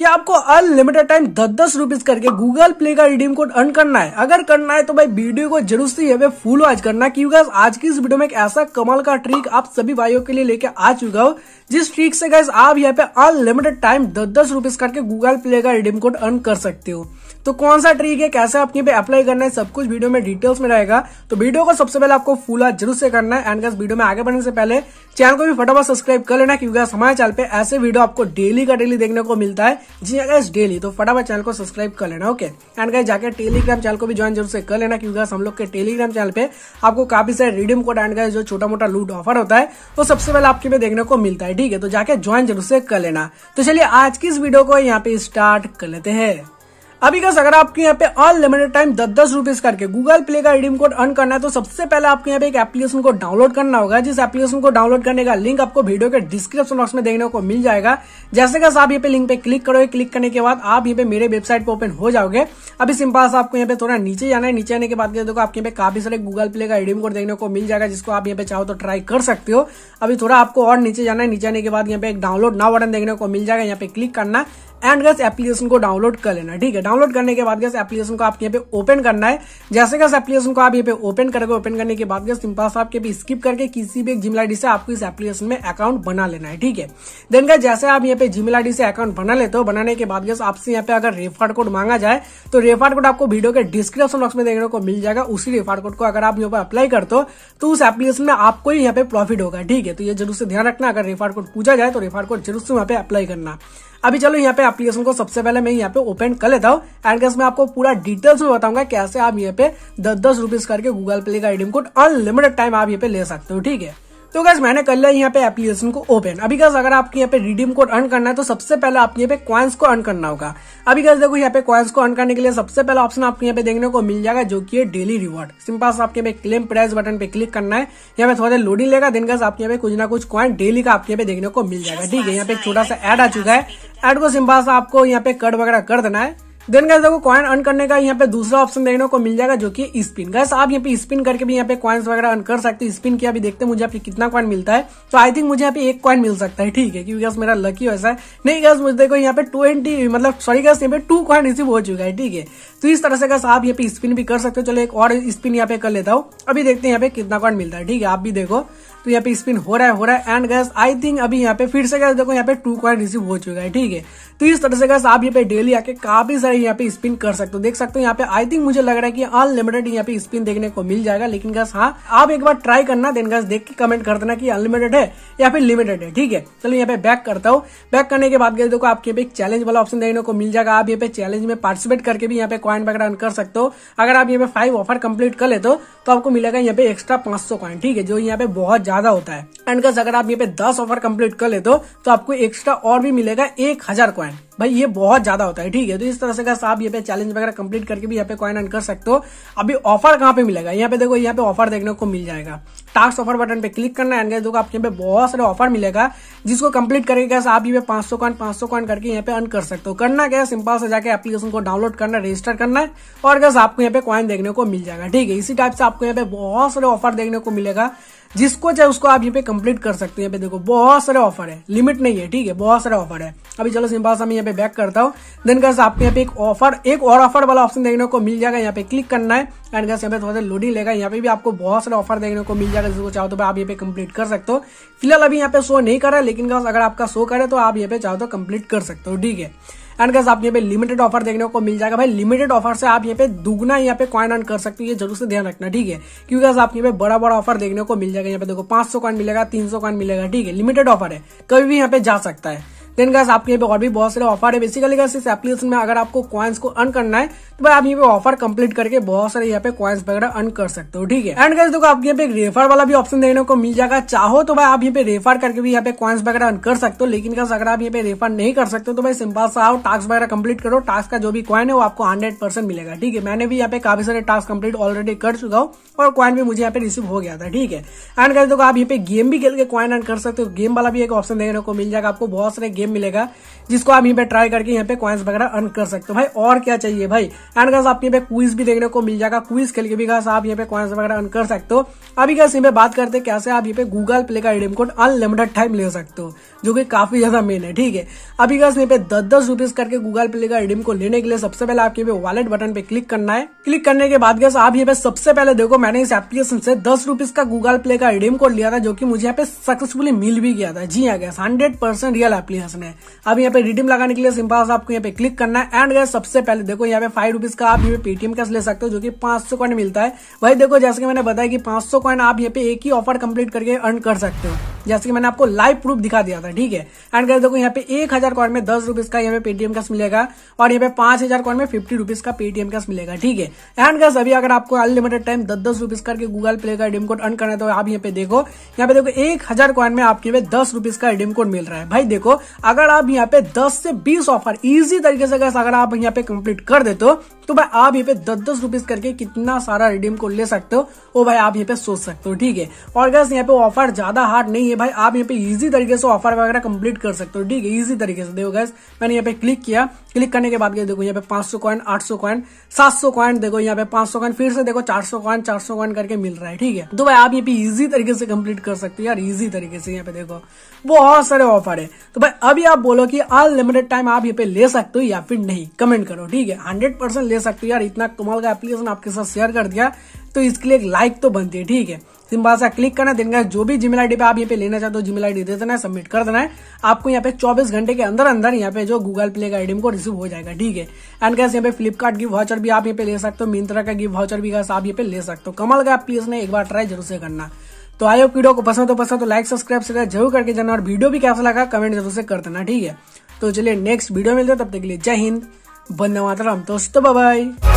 कि आपको unlimited time दस दस रुपीज करके गूगल प्ले का रिडीम कोड अर्न करना है अगर करना है तो भाई वीडियो को जरूर से हमें फुल वॉच करना क्योंकि आज की इस वीडियो में एक ऐसा कमाल का ट्रिक आप सभी भाइयों के लिए लेके आ चुका हो जिस ट्रिक से गैस आप यहाँ पे अनलिमिटेड टाइम दस दस रुपीज करके गूगल प्ले का रिडीम कोड अर्न कर सकते हो तो कौन सा ट्रिक है कैसे आपके पे अप्लाई करना है सब कुछ वीडियो में डिटेल्स में रहेगा तो वीडियो को सबसे पहले आपको फुल वॉच जरूर से करना है एंड गैस वीडियो में आगे बढ़ने से पहले चैनल को भी फटाफट सब्सक्राइब कर लेना क्योंकि हमारे चैनल पे ऐसे वीडियो आपको डेली का डेली देखने को मिलता है जी अगर हाँ डेली तो फटाफट चैनल को सब्सक्राइब कर लेना ओके एंड गए जाकर टेलीग्राम चैनल को भी ज्वाइन जरूर से कर लेना क्योंकि हम लोग के टेलीग्राम चैनल पे आपको काफी सारे रिडीम कोड एंड गए जो छोटा मोटा लूट ऑफर होता है वो सबसे पहले आपके में देखने को मिलता है ठीक है तो जाके ज्वाइन जरूर से कर लेना तो चलिए आज की इस वीडियो को यहाँ पे स्टार्ट कर लेते हैं अभी गस अगर आपके यहाँ पे अनलिमिटेड टाइम दस दस रुपीज करके गूगल प्ले का रिडीम कोड अर्न करना है तो सबसे पहले आपके यहाँ पे एक एप्लीकेशन को डाउनलोड करना होगा जिस एप्लीकेशन को डाउनलोड करने का लिंक आपको वीडियो के डिस्क्रिप्शन बॉक्स में देखने को मिल जाएगा जैसे कस आप यहाँ पे लिंक पे क्लिक करोगे क्लिक करने के बाद आप यहाँ पे मेरे वेबसाइट पर ओपन हो जाओगे अभी सिंपल आपको यहाँ पे थोड़ा नीचे जाना है नीचे आने के बाद देखो आपके यहाँ पे काफी सारे गूगल प्ले का रिडीम कोड देखने को मिल जाएगा जिसको आप यहाँ पे चाहो तो ट्राई कर सकते हो अभी थोड़ा आपको और नीचे जाना है नीचे आने के बाद यहाँ पे एक डाउनलोड ना बटन देखने को मिल जाएगा यहाँ पे क्लिक करना एंड गस एप्लीकेशन को डाउनलोड कर लेना ठीक है डाउनलोड करने के बाद गैस एप्लीकेशन को आपके यहाँ पे ओपन करना है जैसे गैस एप्लीकेशन को आप यहाँ पे ओपन करोगे ओपन करने के बाद गैस सिंपल आपके भी स्किप करके किसी भी एक जीमेल से आपको इस एप्लीकेशन में अकाउंट बना लेना है ठीक है देन गैस जैसे आप यहाँ पे जीमेल आई से अकाउंट बना लेते हो बनाने के बाद गैस आपसे यहाँ पे अगर रेफर कोड मांगा जाए तो रेफर कोड आपको वीडियो के डिस्क्रिप्शन बॉक्स में देखने को मिल जाएगा उसी रेफर कोड को अगर आप यहाँ पे अप्लाई करते हो तो उस एप्लीकेशन में आपको ही यहाँ पे प्रॉफिट होगा ठीक है तो ये जरूर से ध्यान रखना अगर रेफर कोड पूछा जाए तो रेफर कोड जरूर से वहाँ पे अप्लाई करना अभी चलो यहाँ पे एप्लीकेशन को सबसे पहले मैं यहाँ पे ओपन कर लेता हूँ एंड गैस मैं आपको पूरा डिटेल्स में बताऊंगा कैसे आप यहाँ पे दस दस रुपीज करके गूगल प्ले का रिडीम कोड अनलिमिटेड टाइम आप यहाँ पे ले सकते हो ठीक है तो गैस मैंने कर लिया यहाँ पे एप्लीकेशन को ओपन अभी गैस अगर आपके यहाँ पे रिडीम कोड अर्न करना है तो सबसे पहले आपके यहाँ पे क्वाइंस को अर्न करना होगा अभी गैस देखो यहाँ पे क्वाइंस को अर्न करने के लिए सबसे पहला ऑप्शन आपके यहाँ पे देखने को मिल जाएगा जो कि है डेली रिवॉर्ड सिंपल से आपके यहाँ पे क्लेम प्राइस बटन पे क्लिक करना है यहाँ पे थोड़ा लोडिंग लेगा दिन गैस आपके यहाँ पे कुछ ना कुछ क्वाइन डेली का आपके यहाँ पे देखने को मिल जाएगा ठीक है यहाँ पे छोटा सा एड आ चुका है एड को सिंपल से आपको यहाँ पे कट वगैरह कर देना है देन गैस देखो कॉइन अर्न करने का यहाँ पे दूसरा ऑप्शन देखने को मिल जाएगा जो कि स्पिन गैस आप यहाँ पे स्पिन करके भी यहाँ पे कॉइन्स वगैरह अर्न कर सकते हैं स्पिन किया भी देखते हैं मुझे यहाँ पे कितना कॉइन मिलता है तो आई थिंक मुझे यहाँ पे एक कॉइन मिल सकता है ठीक है क्योंकि गैस मेरा लकी वैसा है नहीं गैस मुझे देखो यहाँ पे ट्वेंटी मतलब सॉरी गैस यहाँ पे टू कॉइन रिसीव हो चुका है ठीक है तो इस तरह से गैस आप यहाँ पे स्पिन भी कर सकते हो चलो एक और स्पिन यहाँ पे कर लेता हूँ अभी देखते हैं यहाँ पे कितना कॉइन मिलता है ठीक है आप भी देखो तो यहाँ पे स्पिन हो रहा है हो रहा है एंड गैस आई थिंक अभी यहाँ पे फिर से गैस देखो यहाँ पे टू कॉइन रिसीव हो चुका है ठीक है तो इस तरह से गैस आप यहाँ पे डेली आके काफी तरह यहाँ पे स्पिन कर सकते हो देख सकते हो यहाँ पे आई थिंक मुझे लग रहा है कि अनलिमिटेड यहाँ पे स्पिन देखने को मिल जाएगा लेकिन गस हाँ आप एक बार ट्राई करना देन गस देख के कमेंट कर देना की अनलिमिटेड है या फिर लिमिटेड है ठीक है चलो यहाँ पे बैक करता हूँ बैक करने के बाद देखो आपके यहाँ पे चैलेंज वाला ऑप्शन देखने को मिल जाएगा आप यहाँ पे चैलेंज में पार्टिसिपेट करके भी यहाँ पे क्वाइन वगैरह अन कर सकते हो अगर आप यहाँ पे फाइव ऑफर कम्प्लीट कर लेते हो तो आपको मिलेगा यहाँ पे एक्स्ट्रा पांच सौ कॉइन ठीक है जो यहाँ पे बहुत ज्यादा होता है एंड गस अगर आप यहाँ पे दस ऑफर कम्प्लीट कर लेते हो तो आपको एक्स्ट्रा और भी मिलेगा एक हजार क्वाइन भाई ये बहुत ज्यादा होता है ठीक है तो इस तरह से गाइस आप यहाँ पे चैलेंज वगैरह कंप्लीट करके भी यहाँ पे कॉइन अर्न कर सकते हो अभी ऑफर कहाँ पे मिलेगा यहाँ पे देखो यहाँ पे ऑफर देखने को मिल जाएगा टास्क ऑफर बटन पे क्लिक करना है एंड देखो आपके यहाँ पे बहुत सारे ऑफर मिलेगा जिसको कंप्लीट करके गैस आप ये पांच सौ कॉइन पांच सौ कॉइन करके यहाँ पे अर्न कर सकते हो करना क्या सिंपल से जाके एप्लीकेशन को डाउनलोड करना है रजिस्टर करना है और गैस आपको यहाँ पे कॉइन देखने को मिल जाएगा ठीक है इसी टाइप से आपको यहाँ पे बहुत सारे ऑफर देखने को मिलेगा जिसको चाहे उसको आप यहाँ पे कंप्लीट कर सकते हो यहाँ पे देखो बहुत सारे ऑफर है लिमिट नहीं है ठीक है बहुत सारे ऑफर है अभी चलो सिंपल सा मैं यहाँ पे बैक करता हूँ देन कैसे आपको यहाँ पे एक ऑफर एक और ऑफर वाला ऑप्शन देखने को मिल जाएगा यहाँ पे क्लिक करना है एंड कैसे यहाँ पे थोड़ा सा लोडिंग लेगा यहाँ पे भी आपको बहुत सारे ऑफर देखने को मिल जाएगा जिसको चाहो तो आप यहाँ पे कम्प्लीट कर सकते हो फिलहाल अभी यहाँ पे शो नहीं करा लेकिन अगर आपका शो करे तो आप यहाँ पे चाहो तो कम्प्लीट कर सकते हो ठीक है एंड गैस आप यहाँ पे लिमिटेड ऑफर देखने को मिल जाएगा भाई लिमिटेड ऑफर से आप यहाँ पे दुगना यहाँ पे कॉइन अर्न कर सकते हो ये जरूर से ध्यान रखना ठीक है क्योंकि गैस आप यहाँ पे बड़ा बड़ा ऑफर देखने को मिल जाएगा यहाँ पे देखो पांच सौ कॉइन मिलेगा तीन सौ कॉइन मिलेगा ठीक है लिमिटेड ऑफर है कभी भी यहाँ पे जा सकता है देन गैस आपके यहाँ पे और भी बहुत सारे ऑफर है बेसिकली गैस इस एप्लीकेशन में अगर आपको कॉइन्स को अर्न करना है तो आप यहाँ पे ऑफर कंप्लीट करके बहुत सारे यहाँ पे कॉइन्स वगैरह अर्न कर सकते हो ठीक है एंड गाइस देखो आपके यहाँ पे रेफर वाला भी ऑप्शन देखने को मिल जाएगा चाहो तो भाई आप यहाँ पे रेफर करके भी यहाँ पे कॉइन्स वगैरह अर्न कर सकते हो लेकिन अगर आप यहाँ पे रेफर नहीं कर सकते तो भाई सिंपल सा आओ टास्क वगैरह कम्प्लीट करो टास्क का जो भी कॉइन है वो आपको हंड्रेड मिलेगा ठीक है मैंने भी यहाँ पे काफी सारे टास्क कम्प्लीट ऑलरेडी कर चुका हूँ और कॉइन भी मुझे यहाँ पे रिसीव हो गया था ठीक है एंड गाइस देखो आप यहाँ पे गेम भी खेल के कॉइन अर्न कर सकते हो गेम वाला भी एक ऑप्शन देखने को मिल जाएगा आपको बहुत सारे गेम मिलेगा जिसको आप यहाँ पे ट्राई करके यहाँ पे कॉइन्स वगैरह अर्न कर सकते हो भाई और क्या चाहिए भाई एंड गैस आपको यहाँ पे क्विज भी देखने को मिल जाएगा क्विज खेल के भी गैस आप यहाँ पे कॉइन्स वगैरह अर्न कर सकते हो अभी गैस यहाँ पे बात करते हैं कैसे आप यहाँ पे गूगल प्ले का रिडीम कोड अनलिमिटेड टाइम ले सकते हो जो कि काफी ज्यादा मेन है ठीक है अभी गैस यहाँ पे दस दस रुपीज करके गूगल प्ले का रिडीम कोड लेने के लिए सबसे पहले आपके पे वॉलेट बटन पे क्लिक करना है क्लिक करने के बाद गैस आप यहाँ पे सबसे पहले देखो मैंने इस एप्लीकेशन से दस रुपीज का गूगल प्ले का रिडीम कोड लिया था जो की मुझे यहाँ पे सक्सेसफुली मिल भी गया था जी हाँ guys hundred percent real application है अब यहाँ पे रिडीम लगाने के लिए सिंपल आपको यहाँ पे क्लिक करना है एंड गैस सबसे पहले देखो यहाँ पे फाइव रुपीज का आप यहाँ पे पेटीएम कैश ले सकते हो जो कि 500 कॉइन मिलता है वही देखो जैसे कि मैंने बताया कि 500 कॉइन आप यहाँ पे एक ही ऑफर कंप्लीट करके अर्न कर सकते हो जैसे कि मैंने आपको लाइव प्रूफ दिखा दिया था ठीक है एंड कैसे देखो यहाँ पे एक हजार कॉइन में दस रुपीज का यहाँ पे पेटीएम कैश मिलेगा और यहाँ पे पांच हजार कॉइन में फिफ्टी रुपीज का पेटीएम कैश मिलेगा ठीक है एंड कैसे अभी अगर आपको अनलिमिटेड टाइम दस दस रुपीज करके गूगल प्ले का रिडीम कोड अर्न करना है तो आप यहाँ पे देखो यहाँ पे देखो एक हजार कॉइन में आपके पे दस रुपीज का रिडीम कोड मिल रहा है भाई देखो अगर आप यहाँ पे दस से बीस ऑफर इजी तरीके से अगर आप यहाँ पे कंप्लीट कर देते हो love. तो भाई आप यहाँ पे दस दस रुपीज करके कितना सारा रिडीम को ले सकते हो वो भाई आप यहाँ पे सोच सकते हो ठीक है और गैस यहाँ पे ऑफर ज्यादा हार्ड नहीं है भाई आप यहाँ पे इजी तरीके से ऑफर वगैरह कंप्लीट कर सकते हो ठीक है इजी तरीके से देखो गैस मैंने यहाँ पे क्लिक किया क्लिक करने के बाद देखो यहाँ पे पांच सौ कॉइन आठ सौ कॉइन सात सौ कॉइन देखो यहाँ पे पांच सौ कॉइन फिर से देखो चार सौ कॉइन चार सौ कॉइन करके मिल रहा है ठीक है तो भाई आप यहाँ पे इजी तरीके से कंप्लीट कर सकते हो यार इजी तरीके से यहाँ पे देखो बहुत सारे ऑफर है तो भाई अभी आप बोलो कि अनलिमिटेड टाइम आप यहाँ पे ले सकते हो या फिर नहीं कमेंट करो ठीक है हंड्रेड परसेंट ले सकते हो यार इतना कमाल का एप्लीकेशन आपके साथ शेयर कर दिया तो इसके लिए एक लाइक तो बनती है ठीक है सिंपल सा क्लिक करना देने का जो भी जीमेल आईडी पे आप यहाँ पे लेना चाहते हो जीमेल आईडी दे देना है सबमिट कर देना है आपको यहाँ पे 24 घंटे के अंदर अंदर यहाँ पे जो गूगल प्ले का आईडी को रिसीव हो जाएगा ठीक है एंड कैसे यहाँ पे फ्लिपकार्ट की वाउचर भी आप यहाँ पे ले सकते हो मिंत्रा का गिफ्ट वाउचर भी आप यहाँ पे ले सकते हो कमल का प्लीज ने एक बार ट्राई जरूर से करना तो आयो वीडियो को पसंद तो पसंद तो लाइक सब्सक्राइब से जरूर करके जाना और वीडियो भी कैसा लगा कमेंट जरूर से कर देना ठीक है तो चलिए नेक्स्ट वीडियो मिलते हैं तब तक के लिए जय हिंद बनना मात्र रमतोस तो बाय